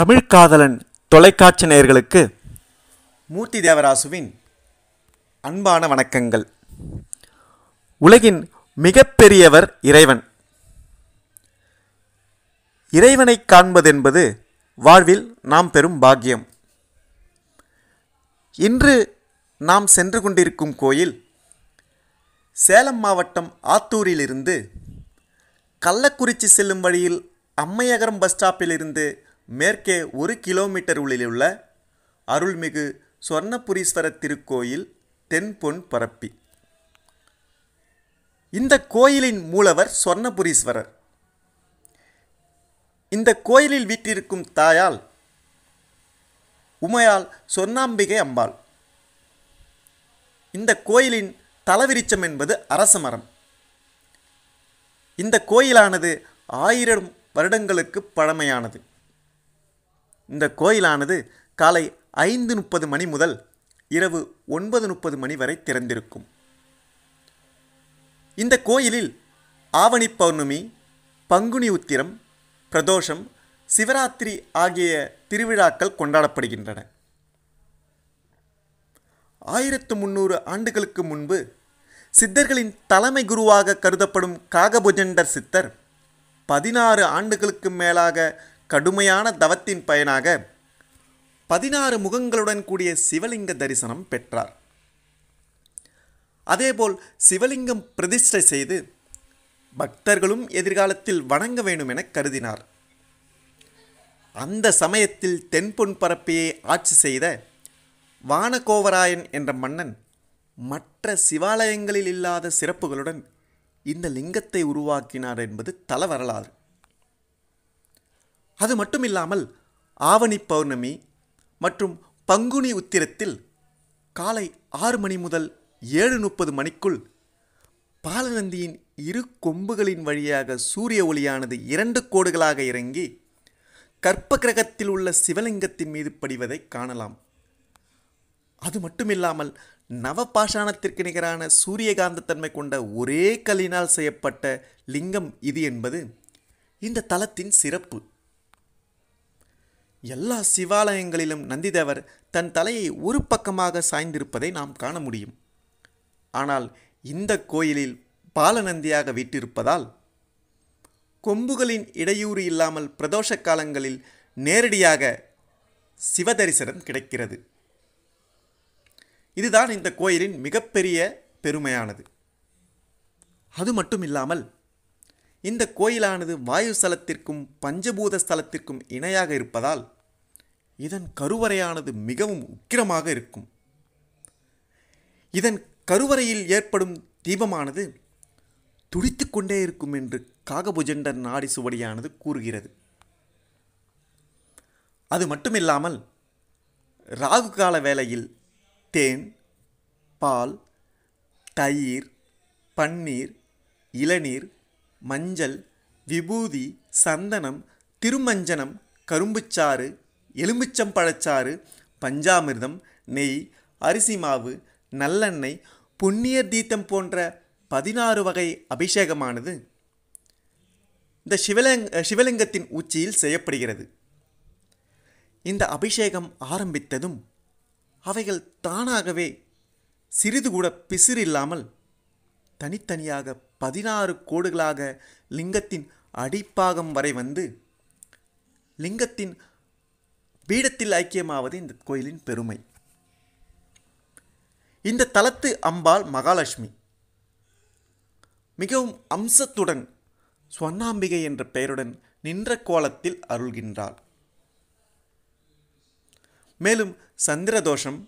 தமிழ்காதலன் தொலைக்காட்சி நேயர்களுக்கு மூர்த்தி தேவராசுவின் அன்பான வணக்கங்கள் உலகின் மிகப்பெரியவர் இறைவன் இறைவனை காண்பதென்பது வாழ்வில் நாம் பெறும் பாக்கியம் இன்று நாம் சென்று கொண்டிருக்கும் கோயில் சேலம் மாவட்டம் ஆத்தூரிலிருந்து கள்ளக்குறிச்சி செல்லும் வழியில் அம்மையகரம் பஸ் ஸ்டாப்பிலிருந்து மேற்கே ஒரு கிலோமீட்டர் உள்ளிலுள்ள அருள்மிகு சொர்ணபுரீஸ்வர திருக்கோயில் தென்பொன் பரப்பி இந்த கோயிலின் மூலவர் சொர்ணபுரீஸ்வரர் இந்த கோயிலில் வீற்றிருக்கும் தாயால் உமையால் சொன்னாம்பிகை அம்பாள் இந்த கோயிலின் தலவிரிச்சம் என்பது அரச மரம் இந்த கோயிலானது ஆயிரம் வருடங்களுக்கு பழமையானது இந்த கோயிலானது காலை ஐந்து முப்பது மணி முதல் இரவு ஒன்பது முப்பது மணி வரை திறந்திருக்கும் இந்த கோயிலில் ஆவணி பௌர்ணமி பங்குனி உத்திரம் பிரதோஷம் சிவராத்திரி ஆகிய திருவிழாக்கள் கொண்டாடப்படுகின்றன ஆயிரத்து முந்நூறு ஆண்டுகளுக்கு முன்பு சித்தர்களின் தலைமை குருவாக கருதப்படும் காகபுஜண்டர் சித்தர் பதினாறு ஆண்டுகளுக்கு மேலாக கடுமையான தவத்தின் பயனாக பதினாறு முகங்களுடன் கூடிய சிவலிங்க தரிசனம் பெற்றார் அதேபோல் சிவலிங்கம் பிரதிஷ்டை செய்து பக்தர்களும் எதிர்காலத்தில் வணங்க வேண்டும் என கருதினார் அந்த சமயத்தில் தென்பொன் பரப்பையே ஆட்சி செய்த வானகோவராயன் என்ற மன்னன் மற்ற சிவாலயங்களில் இல்லாத சிறப்புகளுடன் இந்த லிங்கத்தை உருவாக்கினார் என்பது தலவரலாறு அது மட்டுமில்லாமல் ஆவணி பௌர்ணமி மற்றும் பங்குனி உத்திரத்தில் காலை ஆறு மணி முதல் ஏழு முப்பது மணிக்குள் பாலநந்தியின் இரு கொம்புகளின் வழியாக சூரிய ஒளியானது இரண்டு கோடுகளாக இறங்கி கற்ப கிரகத்தில் உள்ள சிவலிங்கத்தின் மீது படிவதை காணலாம் அது மட்டுமில்லாமல் நவபாஷாணத்திற்கு நிகரான சூரியகாந்தத்தன்மை கொண்ட ஒரே கல்லினால் செய்யப்பட்ட லிங்கம் இது என்பது இந்த தலத்தின் சிறப்பு எல்லா சிவாலயங்களிலும் நந்திதேவர் தன் தலையை ஒரு பக்கமாக சாய்ந்திருப்பதை நாம் காண முடியும் ஆனால் இந்த கோயிலில் பாலநந்தியாக விட்டிருப்பதால் கொம்புகளின் இடையூறு இல்லாமல் பிரதோஷ காலங்களில் நேரடியாக சிவதரிசனம் கிடைக்கிறது இதுதான் இந்த கோயிலின் மிகப்பெரிய பெருமையானது அது மட்டும் இல்லாமல் இந்த கோயிலானது வாயு ஸ்தலத்திற்கும் பஞ்சபூத ஸ்தலத்திற்கும் இணையாக இருப்பதால் இதன் கருவறையானது மிகவும் உக்கிரமாக இருக்கும் இதன் கருவறையில் ஏற்படும் தீபமானது துடித்து கொண்டே இருக்கும் என்று காகபுஜண்டர் நாடி சுவடியானது கூறுகிறது அது மட்டுமில்லாமல் ராகு கால வேளையில் தேன் பால் தயிர் பன்னீர் இளநீர் மஞ்சள் விபூதி சந்தனம் திருமஞ்சனம் கரும்புச்சாறு எலும்புச்சம்பழச்சாறு பஞ்சாமிர்தம் நெய் அரிசி மாவு நல்லெண்ணெய் புண்ணியர் தீர்த்தம் போன்ற பதினாறு வகை அபிஷேகமானது இந்த சிவலிங் சிவலிங்கத்தின் உச்சியில் செய்யப்படுகிறது இந்த அபிஷேகம் ஆரம்பித்ததும் அவைகள் தானாகவே சிறிது கூட பிசிறில்லாமல் தனித்தனியாக பதினாறு கோடுகளாக லிங்கத்தின் அடிப்பாகம் வரை வந்து லிங்கத்தின் பீடத்தில் ஐக்கியமாவது இந்த கோயிலின் பெருமை இந்த தலத்து அம்பாள் மகாலட்சுமி மிகவும் அம்சத்துடன் சொன்னாம்பிகை என்ற பெயருடன் நின்ற கோலத்தில் அருள்கின்றாள் மேலும் சந்திரதோஷம்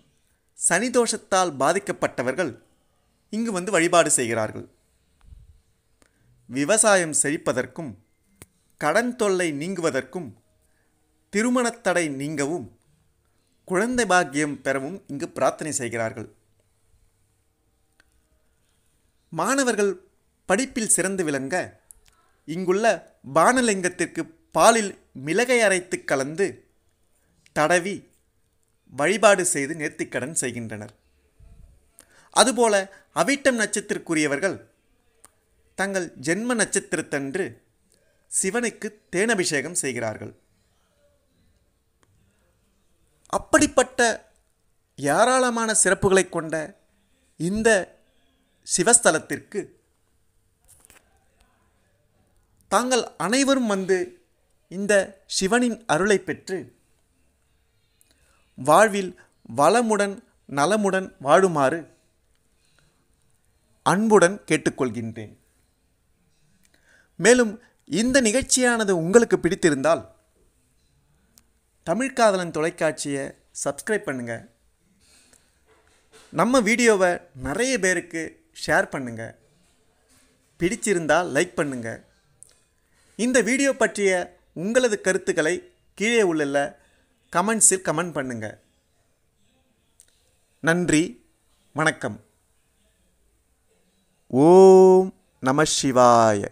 சனிதோஷத்தால் பாதிக்கப்பட்டவர்கள் இங்கு வந்து வழிபாடு செய்கிறார்கள் விவசாயம் செழிப்பதற்கும் கடன் தொல்லை நீங்குவதற்கும் திருமணத்தடை நீங்கவும் குழந்தை பாக்கியம் பெறவும் இங்கு பிரார்த்தனை செய்கிறார்கள் மாணவர்கள் படிப்பில் சிறந்து விளங்க இங்குள்ள பானலிங்கத்திற்கு பாலில் மிளகை அரைத்து கலந்து தடவி வழிபாடு செய்து நேர்த்திக்கடன் செய்கின்றனர் அதுபோல அவிட்டம் நட்சத்திற்குரியவர்கள் தங்கள் ஜென்ம நட்சத்திரத்தன்று சிவனுக்கு தேனபிஷேகம் செய்கிறார்கள் அப்படிப்பட்ட ஏராளமான சிறப்புகளை கொண்ட இந்த சிவஸ்தலத்திற்கு தாங்கள் அனைவரும் வந்து இந்த சிவனின் அருளை பெற்று வாழ்வில் வளமுடன் நலமுடன் வாழுமாறு அன்புடன் கேட்டுக்கொள்கின்றேன் மேலும் இந்த நிகழ்ச்சியானது உங்களுக்கு பிடித்திருந்தால் தமிழ்காதலன் தொலைக்காட்சியை சப்ஸ்கிரைப் பண்ணுங்கள் நம்ம வீடியோவை நிறைய பேருக்கு ஷேர் பண்ணுங்கள் பிடிச்சிருந்தால் லைக் பண்ணுங்கள் இந்த வீடியோ பற்றிய உங்களது கருத்துக்களை கீழே உள்ள கமெண்ட்ஸில் கமெண்ட் பண்ணுங்கள் நன்றி வணக்கம் ओम नमः शिवाय